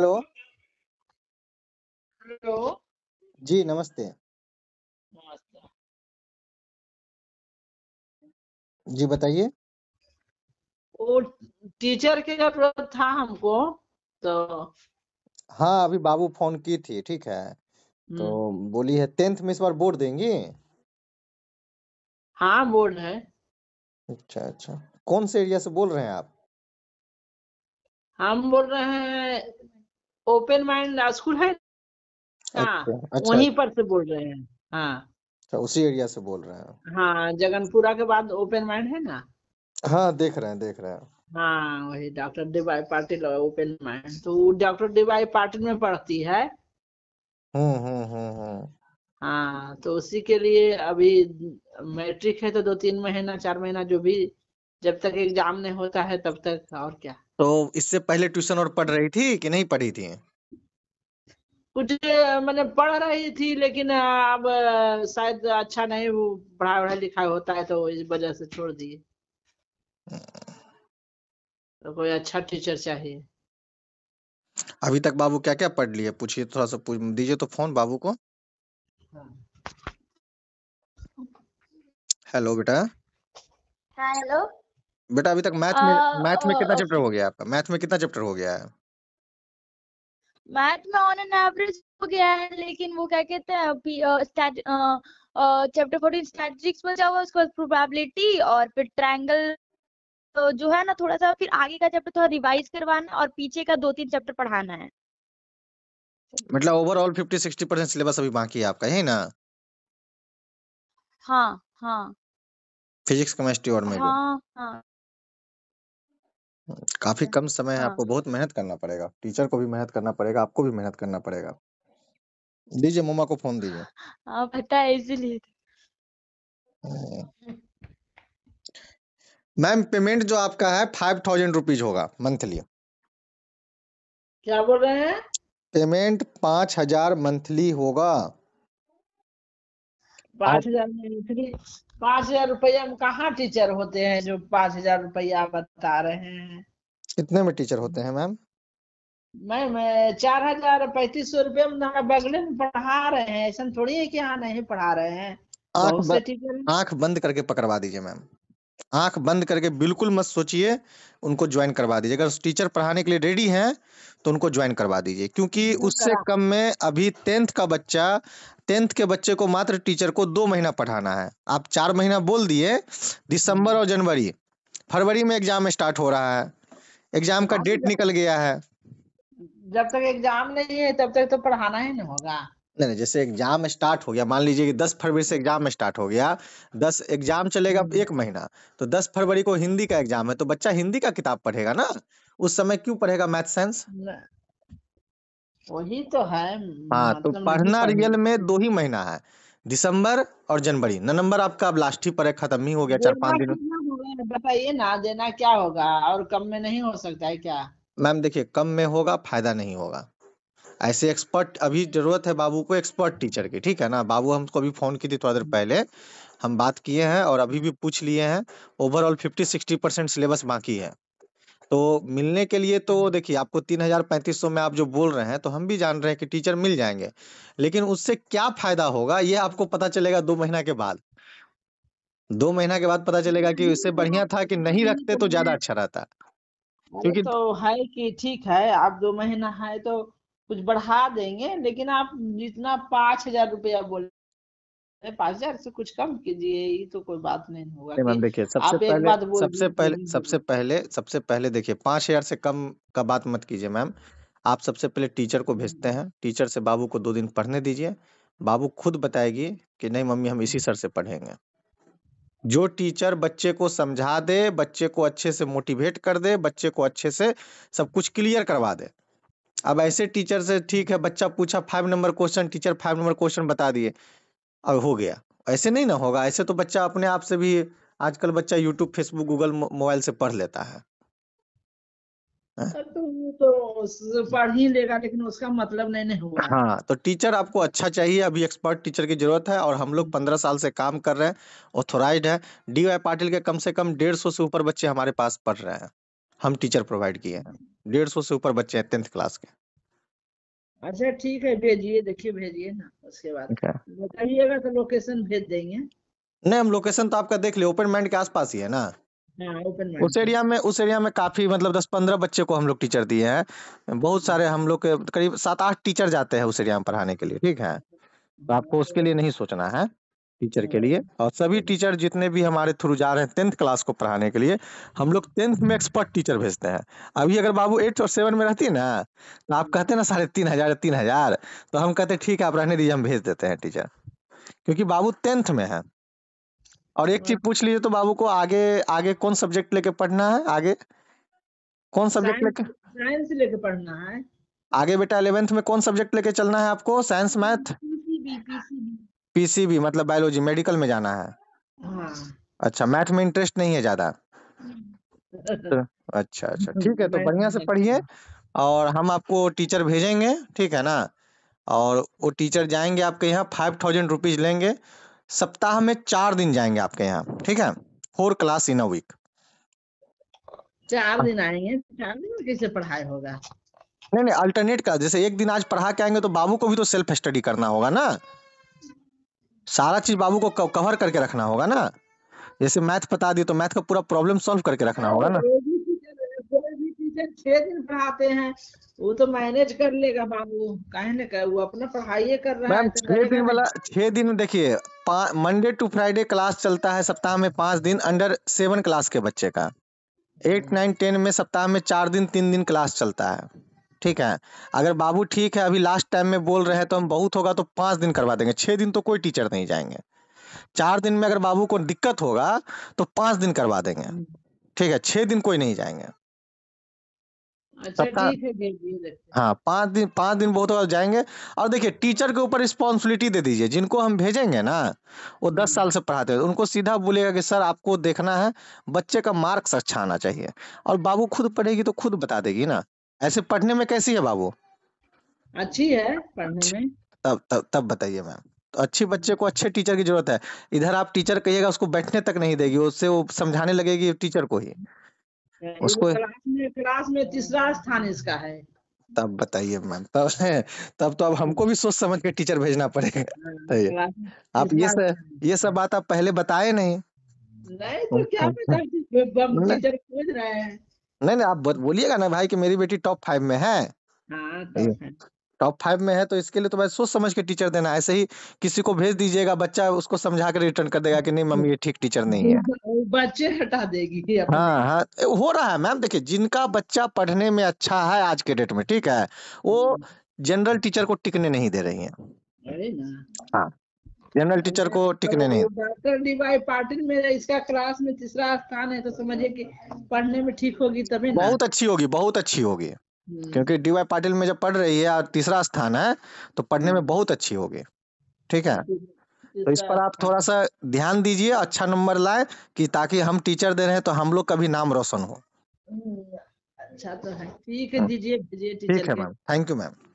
Hello hello जी नमस्ते नमस्ते जी बताइए वो टीचर के जरूरत था हमको तो हाँ अभी बाबू फोन की थी ठीक है तो हम्म। बोली है टेंथ में इस बार बोर्ड देंगी हाँ बोर्ड है अच्छा अच्छा कौन से एरिया से बोल रहे हैं आप हम बोल रहे हैं ओपन माइंड स्कूल है हाँ अच्छा, अच्छा वहीं अच्छा। पर से बोल रहे हैं हाँ अच्छा उसी एरिया से बोल रहे हैं हाँ जगनपुरा के बाद ओपन माइंड है ना हाँ देख रहे हैं देख रहे हैं हाँ वही doctor DY Patil open mind तो डॉक्टर डिवाई पाटिल में पढ़ती है हम्म, हम्म, हम्म, हम्म हाँ तो उसी के लिए अभी मैट्रिक है तो दो तीन महीना चार महीना जो भी जब तक एग्जाम नहीं होता है तब तक और क्या तो इससे पहले ट्यूशन और पढ़ रही थी कि नहीं पढ़ी थी कुछ मैंने पढ़ रही थी लेकिन अब शायद अच्छा नहीं वो पढ़ाई वढ़ाई लिखा होता है तो इस वजह से छोड़ दिए हम्म। तो कोई अच्छा टीचर चाहिए अभी तक बाबू क्या क्या पढ़ लिए पूछिए थोड़ा सा पूछ दीजिए तो फोन बाबू को हाँ। हेलो बेटा हाँ, हेलो बेटा अभी तक मैथ में मैथ में कितना चैप्टर हो गया आपका मैथ में कितना चैप्टर हो गया है मैथ में ऑन एन एवरेज हो गया है लेकिन वो क्या कहते हैं अभी चैप्टर फोर्टीन स्टैटिस्टिक्स बचा हुआ उसके बाद प्रोबेबिलिटी और फिर ट्रायंगल तो जो है ना थोड़ा सा फिर आगे का चैप्टर थोड़ा रिवाइज करवाना और पीछे का दो तीन चैप्टर पढ़ाना है मतलब overall fifty sixty percent syllabus अभी बाकी है आपका है ना हाँ हाँ फिजिक्स केमिस्ट्री और में हाँ, हाँ. काफ़ी अच्छा। कम समय है, हाँ। आपको बहुत मेहनत करना पड़ेगा। टीचर को भी मेहनत करना पड़ेगा, आपको भी मेहनत करना पड़ेगा। दीजिए मम्मा को फ़ोन दीजिए। आप हाँ, पता इजीली तो। हम्म। मैम पेमेंट जो आपका है फाइव थाउजेंड रुपीज होगा मंथली। क्या बोल रहे हैं? पेमेंट पांच हजार मंथली होगा। पांच हजार मंथली पांच हजार रुपया में कहा टीचर होते हैं जो पांच हजार रुपया बता रहे हैं कितने में टीचर होते हैं मैम मैम चार हजार पैतीस सौ रुपये में बगले में पढ़ा रहे हैं ऐसा थोड़ी है कि यहाँ नहीं पढ़ा रहे हैं आंख बंद करके पकड़वा दीजिए मैम आंख बंद करके बिल्कुल मत सोचिए उनको ज्वाइन करवा दीजिए अगर टीचर पढ़ाने के लिए रेडी हैं तो उनको ज्वाइन करवा दीजिए क्योंकि उससे कम में अभी टेंथ का बच्चा टेंथ के बच्चे को मात्र टीचर को दो महीना पढ़ाना है आप चार महीना बोल दिए दिसंबर और जनवरी फरवरी में एग्जाम स्टार्ट हो रहा है एग्जाम का डेट हाँ, निकल गया है जब तक एग्जाम नहीं है तब तक तो पढ़ाना ही नहीं होगा नहीं जैसे एग्जाम स्टार्ट हो गया मान लीजिए कि दस फरवरी से एग्जाम स्टार्ट हो गया दस एग्जाम चलेगा हम्म। एक महीना तो दस फरवरी को हिंदी का एग्जाम है तो बच्चा हिंदी का किताब पढ़ेगा ना उस समय क्यों पढ़ेगा मैथ साइंस वही तो है हाँ तो मतलब पढ़ना रियल में दो ही महीना है दिसंबर और जनवरी नवंबर आपका अब लास्ट ही पर खत्म ही हो गया चार पांच दिन बताइए ना देना क्या होगा और कम में नहीं हो सकता है क्या मैम देखिए कम में होगा फायदा नहीं होगा ऐसे एक्सपर्ट अभी जरूरत है बाबू को एक्सपर्ट टीचर की ठीक है ना बाबू हमको अभी फोन की थी थोड़ा देर पहले हम बात किए हैं और अभी भी पूछ लिए हैं overall fifty sixty percent syllabus बाकी है तो मिलने के लिए तो देखिए आपको तीन हजार पैंतीस सौ में आप जो बोल रहे हैं तो हम भी जान रहे हैं कि टीचर मिल जाएंगे लेकिन उससे क्या फायदा होगा ये आपको पता चलेगा दो महीना के बाद दो महीना के बाद पता चलेगा कि उससे बढ़िया था कि नहीं रखते तो ज्यादा अच्छा रहता क्योंकि तो है कि ठीक है आप दो महीना है तो कुछ बढ़ा देंगे लेकिन आप जितना पांच हजार रुपया बोल पांच हजार से कुछ कम कीजिए ये तो कोई बात नहीं होगा देखिए सबसे पहले सबसे पहले सबसे पहले सबसे पहले देखिए पांच हजार से कम का बात मत कीजिए मैम आप सबसे पहले टीचर को भेजते हैं टीचर से बाबू को दो दिन पढ़ने दीजिए बाबू खुद बताएगी कि नहीं मम्मी हम इसी सर से पढ़ेंगे जो टीचर बच्चे को समझा दे बच्चे को अच्छे से मोटिवेट कर दे बच्चे को अच्छे से सब कुछ क्लियर करवा दे अब ऐसे टीचर से ठीक है बच्चा पूछा five number question teacher five number question बता दिए अब हो गया ऐसे नहीं ना होगा ऐसे तो बच्चा अपने आप से भी आजकल बच्चा यूट्यूब फेसबुक गूगल मोबाइल से पढ़ लेता है हाँ। तो, तो टीचर मतलब हाँ, तो आपको अच्छा चाहिए अभी एक्सपर्ट टीचर की जरूरत है और हम लोग पंद्रह साल से काम कर रहे हैं ऑथोराइज है डी वाई पाटिल के कम से कम डेढ़ सौ से ऊपर बच्चे हमारे पास पढ़ रहे हैं हम टीचर प्रोवाइड किए हैं डेढ़ सौ से ऊपर बच्चे हैं टेंथ क्लास के अच्छा ठीक है भेजिए देखिए भेजिए ना उसके बाद अच्छा। बताइएगा तो लोकेशन भेज देंगे नहीं हम लोकेशन तो आपका देख लिया ओपन माइंड के आसपास ही है ना हाँ, उस एरिया में उस एरिया में काफी मतलब दस पंद्रह बच्चे को हम लोग टीचर दिए हैं बहुत सारे हम लोग के करीब सात आठ टीचर जाते हैं उस एरिया में पढ़ाने के लिए ठीक है तो आपको उसके लिए नहीं सोचना है टीचर के हम्म। लिए और सभी टीचर जितने भी हमारे थ्रू जा रहे हैं टेंथ क्लास को पढ़ाने के लिए हम लोग टेंथ में एक्सपर्ट टीचर भेजते हैं अभी अगर बाबू एट और सेवन में रहती ना तो आप कहते ना साढ़े तीन हजार तीन हजार तो हम कहते ठीक है आप रहने दीजिए हम भेज देते हैं टीचर क्योंकि बाबू टेंथ में है और एक चीज हाँ। पूछ लीजिए तो बाबू को आगे आगे कौन सब्जेक्ट लेके पढ़ना है आगे कौन सब्जेक्ट लेके साइंस लेके पढ़ना है आगे बेटा इलेवेंथ में कौन सब्जेक्ट लेके चलना है आपको साइंस मैथ पीसीबी मतलब बायोलॉजी मेडिकल में जाना है हाँ। अच्छा मैथ में इंटरेस्ट नहीं है ज्यादा तो, अच्छा अच्छा ठीक है तो बढ़िया से पढ़िए और हम आपको टीचर भेजेंगे ठीक है ना और वो टीचर जाएंगे आपके यहाँ फाइव थाउजेंड रुपीज लेंगे सप्ताह में चार दिन जाएंगे आपके यहाँ ठीक है four class in a week चार दिन आएंगे चार दिन कैसे पढ़ाई होगा नहीं नहीं अल्टरनेट का जैसे एक दिन आज पढ़ा के आएंगे तो बाबू को भी तो सेल्फ स्टडी करना होगा ना सारा चीज बाबू को कवर करके रखना होगा ना जैसे मैथ बता दिए तो मैथ का पूरा प्रॉब्लम सॉल्व करके रखना होगा ना छह दिन पढ़ाते हैं वो तो मैनेज कर लेगा बाबू कहे ना कहे वो अपना पढ़ाई कर रहा है तो छह दिन वाला छह दिन देखिए मंडे टू फ्राइडे क्लास चलता है सप्ताह में पांच दिन अंडर सेवन क्लास के बच्चे का एट नाइन टेन में सप्ताह में चार दिन तीन दिन क्लास चलता है ठीक है अगर बाबू ठीक है अभी लास्ट टाइम में बोल रहे हैं तो हम बहुत होगा तो पाँच दिन करवा देंगे छः दिन तो कोई टीचर नहीं जाएंगे चार दिन में अगर बाबू को दिक्कत होगा तो पाँच दिन करवा देंगे हम्म। ठीक है छः दिन कोई नहीं जाएंगे अच्छा, ठीक है हाँ पाँच दिन पाँच दिन बहुत होगा जाएंगे और देखिए टीचर के ऊपर रिस्पॉन्सिबिलिटी दे दीजिए जिनको हम भेजेंगे ना वो दस हम्म। साल से पढ़ाते हैं उनको सीधा बोलेगा कि सर आपको देखना है बच्चे का मार्क्स अच्छा आना चाहिए और बाबू खुद पढ़ेगी तो खुद बता देगी ना ऐसे पढ़ने में कैसी है बाबू अच्छी है पढ़ने में तब तब तब बताइए मैम तो अच्छी बच्चे को अच्छे टीचर की जरूरत है इधर आप टीचर कहिएगा उसको बैठने तक नहीं देगी उससे वो समझाने लगेगी टीचर को ही उसको क्लास में क्लास में तीसरा स्थान इसका है तब बताइए मैम तब तब तो अब हमको भी सोच समझ के टीचर भेजना पड़ेगा हाँ, आप ये सब ये सब बात आप पहले बताए नहीं नहीं तो क्या पता टीचर खोज रहे हैं नहीं नहीं आप बोलिएगा ना भाई कि मेरी बेटी टॉप फाइव में है टॉप हाँ, फाइव में है तो इसके लिए तो भाई सोच समझ के टीचर देना ऐसे ही किसी को भेज दीजिएगा बच्चा उसको समझा कर रिटर्न कर देगा कि नहीं मम्मी ये ठीक टीचर नहीं है बच्चे हटा देगी हाँ हाँ हो रहा है मैम देखिए जिनका बच्चा पढ़ने में अच्छा है आज के डेट में ठीक है वो जनरल हम्म। टीचर को टिकने नहीं दे रही है हाँ जनरल टीचर को टिकने नहीं तो डॉक्टर डी वाई पाटिल मेरा इसका क्लास में तीसरा स्थान है तो समझिए कि पढ़ने में ठीक होगी तभी बहुत अच्छी होगी बहुत अच्छी होगी हम्म। क्योंकि डी वाई पाटिल में जब पढ़ रही है और तीसरा स्थान है तो पढ़ने में हम्म। बहुत अच्छी होगी ठीक है तो इस पर आप थोड़ा सा ध्यान दीजिए अच्छा नंबर लाए कि ताकि हम टीचर दे रहे हैं तो हम लोग का भी नाम रोशन हो हम्म, अच्छा तो है ठीक है हाँ। दीजिए ठीक है मैम थैंक यू मैम